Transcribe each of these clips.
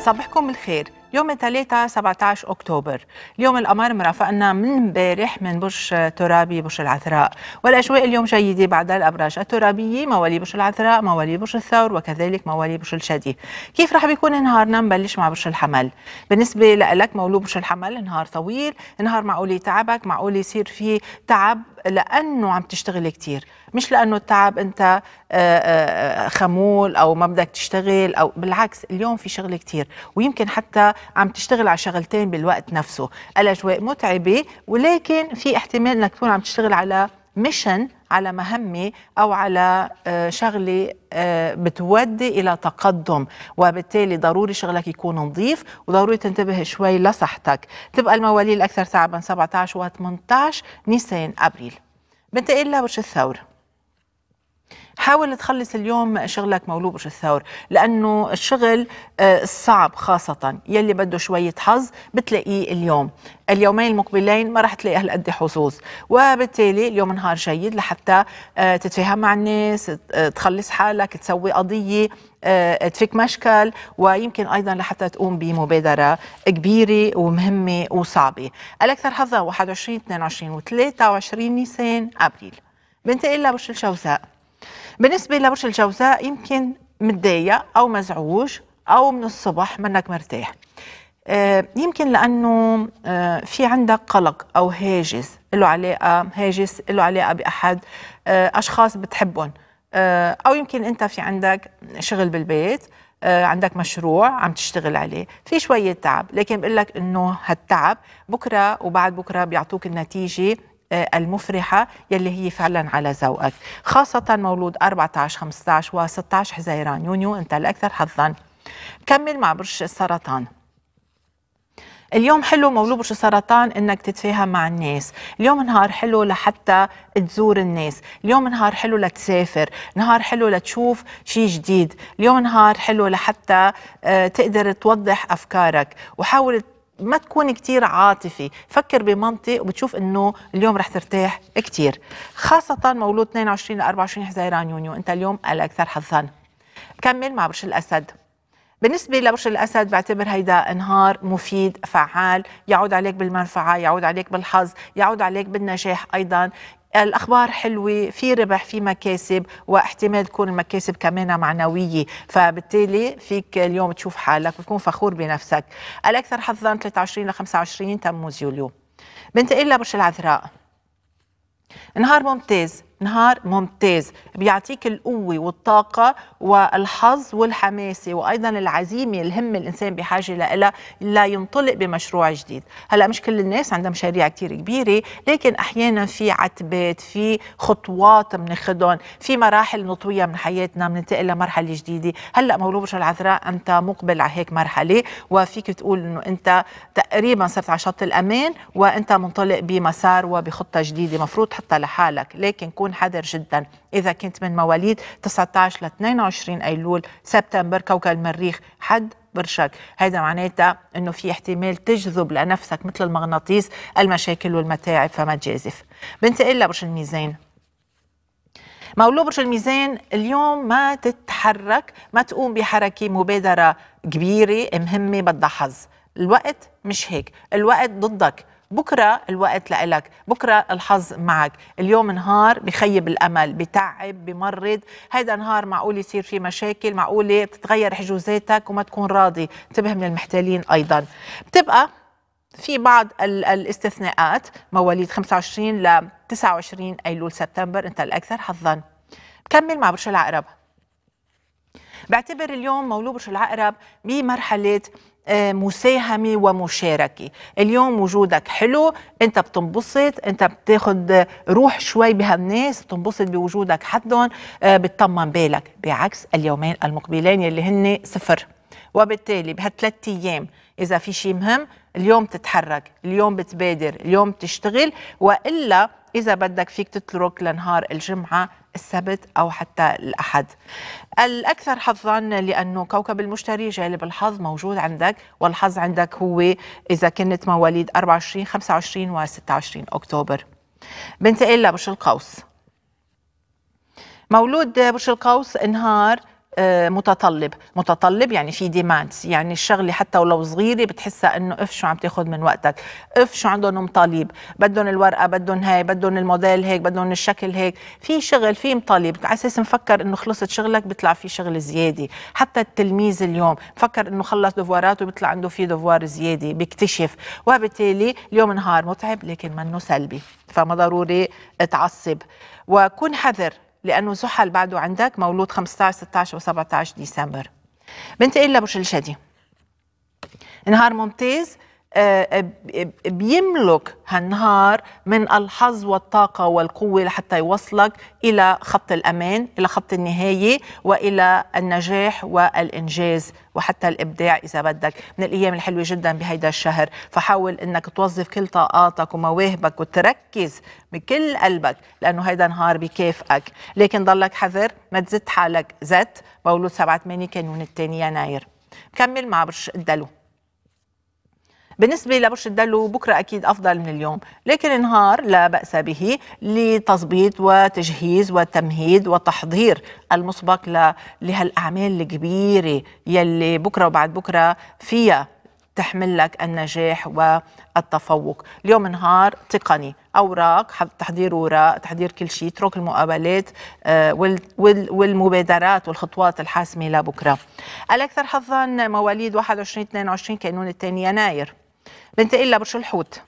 صباحكم الخير يوم الثلاثاء 17 اكتوبر، اليوم القمر مرافقنا من امبارح من برج ترابي برج العذراء، والاجواء اليوم جيده بعد الابراج الترابيه موالي برج العذراء، موالي برج الثور وكذلك موالي برج الشدي. كيف راح بيكون نهارنا نبلش مع برج الحمل، بالنسبه لك مولود برج الحمل نهار طويل، نهار معقول يتعبك، معقول يصير في تعب لانه عم تشتغل كثير، مش لانه التعب انت آه، آه، آه، خمول او ما بدك تشتغل او بالعكس اليوم في شغل كثير ويمكن حتى عم تشتغل على شغلتين بالوقت نفسه الاجواء متعبه ولكن في احتمال انك تكون عم تشتغل على ميشن على مهمة أو على آه، شغلة آه، بتودي إلى تقدم وبالتالي ضروري شغلك يكون نظيف وضروري تنتبه شوي لصحتك تبقى المواليد الأكثر تعبا 17 و 18 نيسان أبريل بنتقل لبرج الثور حاول تخلص اليوم شغلك مولوب برج الثور لأنه الشغل الصعب آه، خاصة يلي بده شوية حظ بتلاقيه اليوم اليومين المقبلين ما رح تلاقي هالقد حظوظ وبالتالي اليوم نهار جيد لحتى آه، تتفاهم مع الناس آه، تخلص حالك تسوي قضية تفك مشكل ويمكن ايضا لحتى تقوم بمبادره كبيره ومهمه وصعبه الاكثر حظا 21 22 و23 نيسان ابريل بنتقل لبرج الجوزاء بالنسبه لبرج الجوزاء يمكن متضايق او مزعوج او من الصبح منك مرتاح آه، يمكن لانه آه، في عندك قلق او هاجس له علاقه هاجس له علاقه باحد آه، اشخاص بتحبهم او يمكن انت في عندك شغل بالبيت عندك مشروع عم تشتغل عليه في شويه تعب لكن بقول لك انه هالتعب بكره وبعد بكره بيعطوك النتيجه آه، المفرحة يلي هي فعلا على ذوقك خاصة مولود 14 15 و 16 حزيران يونيو أنت الأكثر حظا كمل مع برج السرطان اليوم حلو مولود برج السرطان انك تتفاهم مع الناس، اليوم نهار حلو لحتى تزور الناس، اليوم نهار حلو لتسافر، نهار حلو لتشوف شيء جديد، اليوم نهار حلو لحتى آه، تقدر توضح افكارك وحاول ما تكون كتير عاطفي فكر بمنطق وبتشوف انه اليوم رح ترتاح كتير خاصة مولود 22 ل 24 حزيران يونيو انت اليوم الاكثر حظا كمل مع برج الاسد بالنسبة لبرج الأسد بعتبر هيدا نهار مفيد فعال يعود عليك بالمنفعة يعود عليك بالحظ يعود عليك بالنجاح أيضا الاخبار حلوه في ربح في مكاسب واحتمال تكون المكاسب كمان معنويه فبالتالي فيك اليوم تشوف حالك وتكون فخور بنفسك الاكثر حظا 23 ل 25 تموز يوليو بنتقل لبرج العذراء نهار ممتاز نهار ممتاز بيعطيك القوة والطاقة والحظ والحماسة وأيضا العزيمة الهم الإنسان بحاجة لها لا ينطلق بمشروع جديد هلأ مش كل الناس عندها مشاريع كتير كبيرة لكن أحيانا في عتبات في خطوات بناخدهم في مراحل نطويها من حياتنا بننتقل لمرحلة جديدة هلأ مولود برج العذراء أنت مقبل على هيك مرحلة وفيك تقول أنه أنت تقريبا صرت على شط الأمان وأنت منطلق بمسار وبخطة جديدة مفروض تحطها لحالك لكن كون تكون حذر جدا إذا كنت من مواليد 19 ل 22 أيلول سبتمبر كوكب المريخ حد برشك هذا معناتها أنه في احتمال تجذب لنفسك مثل المغناطيس المشاكل والمتاعب فما تجازف بنتقل لبرج الميزان مولود برج الميزان اليوم ما تتحرك ما تقوم بحركة مبادرة كبيرة مهمة بدها حظ الوقت مش هيك الوقت ضدك بكره الوقت لإلك بكره الحظ معك اليوم نهار بخيب الامل بتعب بمرض هيدا نهار معقول يصير فيه مشاكل معقول تتغير حجوزاتك وما تكون راضي انتبه من المحتالين ايضا بتبقى في بعض الاستثناءات مواليد 25 ل 29 ايلول سبتمبر انت الاكثر حظا كمل مع برج العقرب بعتبر اليوم مولود برج العقرب بمرحله آه، مساهمة ومشاركة اليوم وجودك حلو انت بتنبسط انت بتاخد روح شوي بهالناس بتنبسط بوجودك حدهم آه، بتطمن بالك بعكس اليومين المقبلين يلي هن صفر وبالتالي بهالثلاث ايام اذا في شيء مهم اليوم تتحرك اليوم بتبادر اليوم بتشتغل والا اذا بدك فيك تترك لنهار الجمعه السبت أو حتى الأحد الأكثر حظا لأنه كوكب المشتري جالب الحظ موجود عندك والحظ عندك هو إذا كنت مواليد 24 25 و 26 أكتوبر بنتقل لبرج القوس مولود برج القوس نهار آه، متطلب متطلب يعني في ديماند يعني الشغله حتى ولو صغيره بتحسها انه اف شو عم تاخذ من وقتك اف شو عندهم مطالب بدهم الورقه بدهم هاي بدهم الموديل هيك بدهم الشكل هيك في شغل في مطالب على اساس مفكر انه خلصت شغلك بيطلع في شغل زياده حتى التلميذ اليوم مفكر انه خلص دفواراته بيطلع عنده في دفوار زياده بيكتشف وبالتالي اليوم نهار متعب لكن منه سلبي فما ضروري تعصب وكون حذر لانه زحل بعده عندك مولود 15 16 و17 ديسمبر بنتقل لبرج الجدي نهار ممتاز آه، آه، آه، بيملك هالنهار من الحظ والطاقة والقوة لحتى يوصلك إلى خط الأمان إلى خط النهاية وإلى النجاح والإنجاز وحتى الإبداع إذا بدك من الأيام الحلوة جدا بهيدا الشهر فحاول أنك توظف كل طاقاتك ومواهبك وتركز بكل قلبك لأنه هيدا نهار بكافئك لكن ضلك حذر ما تزت حالك زت مولود 7 8 كانون الثاني يناير كمل مع برج الدلو بالنسبة لبرج الدلو بكرة أكيد أفضل من اليوم لكن نهار لا بأس به لتظبيط وتجهيز وتمهيد وتحضير المسبق لهالأعمال الكبيرة يلي بكرة وبعد بكرة فيها تحمل لك النجاح والتفوق اليوم نهار تقني اوراق تحضير اوراق تحضير كل شيء اترك المقابلات آه، والمبادرات والخطوات الحاسمه لبكره الاكثر حظا مواليد 21 22 كانون الثاني يناير بنتقل لبرج الحوت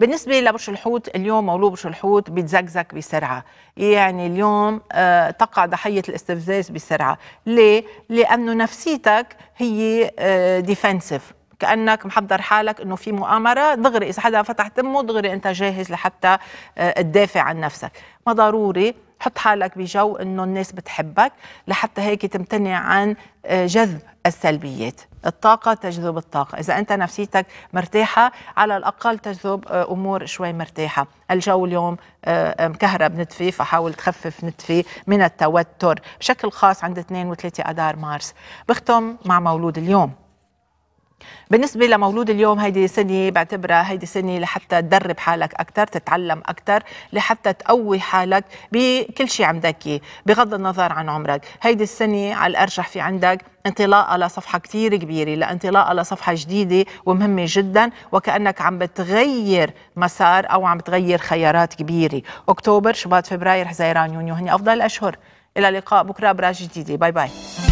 بالنسبة لبرج الحوت اليوم مولود برج الحوت بيتزقزق بسرعة يعني اليوم آه تقع ضحية الاستفزاز بسرعة ليه؟ لأنه نفسيتك هي آه ديفنسيف كانك محضر حالك انه في مؤامره دغري اذا حدا فتح تمه دغري انت جاهز لحتى آه، تدافع عن نفسك ما ضروري حط حالك بجو انه الناس بتحبك لحتى هيك تمتنع عن آه، جذب السلبيات الطاقة تجذب الطاقة إذا أنت نفسيتك مرتاحة على الأقل تجذب آه، أمور شوي مرتاحة الجو اليوم آه، مكهرب نتفي فحاول تخفف نتفي من التوتر بشكل خاص عند 2 و3 أدار مارس بختم مع مولود اليوم بالنسبه لمولود اليوم هيدي سنه بعتبرها هيدي سنه لحتى تدرب حالك اكثر تتعلم اكثر لحتى تقوي حالك بكل شيء عندك بغض النظر عن عمرك هيدي السنه على الارجح في عندك انطلاقه لصفحه كثير كبيره لانطلاقه لصفحه جديده ومهمه جدا وكانك عم بتغير مسار او عم بتغير خيارات كبيره اكتوبر شباط فبراير حزيران يونيو هن افضل الاشهر الى اللقاء بكره أبراج جديده باي باي